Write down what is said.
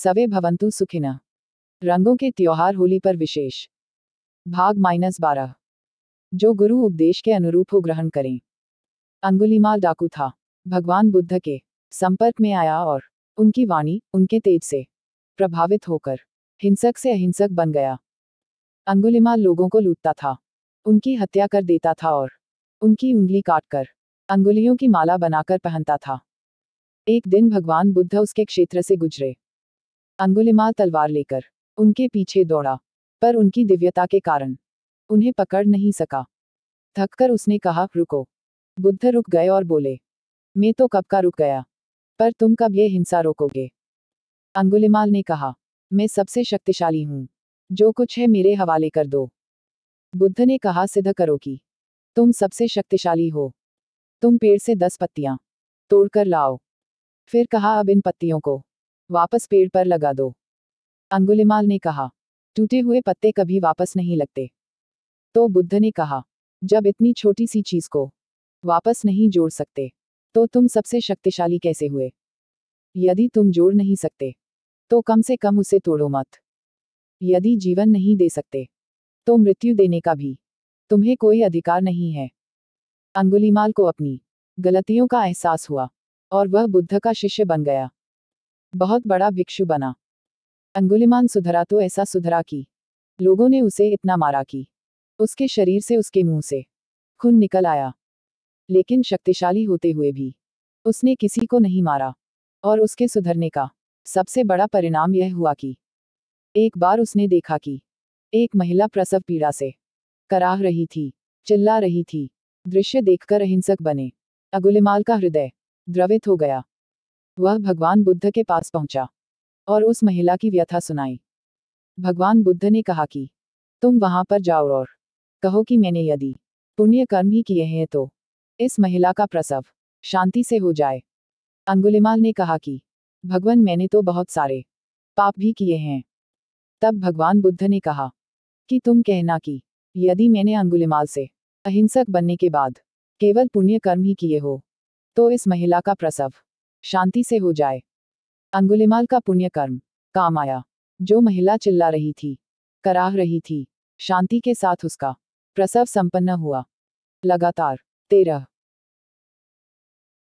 सवे भवंतु सुखिना रंगों के त्योहार होली पर विशेष भाग माइनस बारह जो गुरु उपदेश के अनुरूप हो ग्रहण करें अंगुलीमाल डाकू था भगवान बुद्ध के संपर्क में आया और उनकी वाणी उनके तेज से प्रभावित होकर हिंसक से अहिंसक बन गया अंगुलीमाल लोगों को लूटता था उनकी हत्या कर देता था और उनकी उंगली काटकर अंगुलियों की माला बनाकर पहनता था एक दिन भगवान बुद्ध उसके क्षेत्र से गुजरे अंगुलिमा तलवार लेकर उनके पीछे दौड़ा पर उनकी दिव्यता के कारण उन्हें पकड़ नहीं सका थककर उसने कहा रुको बुद्ध रुक गए और बोले मैं तो कब का रुक गया पर तुम कब ये हिंसा रोकोगे अंगुलिमाल ने कहा मैं सबसे शक्तिशाली हूं जो कुछ है मेरे हवाले कर दो बुद्ध ने कहा सिद्ध करो कि तुम सबसे शक्तिशाली हो तुम पेड़ से दस पत्तियां तोड़कर लाओ फिर कहा अब इन पत्तियों को वापस पेड़ पर लगा दो अंगुलिमाल ने कहा टूटे हुए पत्ते कभी वापस नहीं लगते तो बुद्ध ने कहा जब इतनी छोटी सी चीज को वापस नहीं जोड़ सकते तो तुम सबसे शक्तिशाली कैसे हुए यदि तुम जोड़ नहीं सकते तो कम से कम उसे तोड़ो मत यदि जीवन नहीं दे सकते तो मृत्यु देने का भी तुम्हें कोई अधिकार नहीं है अंगुलीमाल को अपनी गलतियों का एहसास हुआ और वह बुद्ध का शिष्य बन गया बहुत बड़ा भिक्षु बना अंगुलिमान सुधरा तो ऐसा सुधरा कि लोगों ने उसे इतना मारा कि उसके शरीर से उसके मुंह से खून निकल आया लेकिन शक्तिशाली होते हुए भी उसने किसी को नहीं मारा और उसके सुधरने का सबसे बड़ा परिणाम यह हुआ कि एक बार उसने देखा कि एक महिला प्रसव पीड़ा से कराह रही थी चिल्ला रही थी दृश्य देखकर अहिंसक बने अगुलिमाल का हृदय द्रवित हो गया वह भगवान बुद्ध के पास पहुंचा और उस महिला की व्यथा सुनाई भगवान बुद्ध ने कहा कि तुम वहां पर जाओ और कहो कि मैंने यदि पुण्य कर्म ही किए हैं तो इस महिला का प्रसव शांति से हो जाए अंगुलिमाल ने कहा कि भगवान मैंने तो बहुत सारे पाप भी किए हैं तब भगवान बुद्ध ने कहा कि तुम कहना कि यदि मैंने अंगुलिमाल से अहिंसक बनने के बाद केवल पुण्य कर्म ही किए हो तो इस महिला का प्रसव शांति से हो जाए अंगुलिमाल का पुण्य कर्म काम आया जो महिला चिल्ला रही थी कराह रही थी शांति के साथ उसका प्रसव संपन्न हुआ लगातार तेरह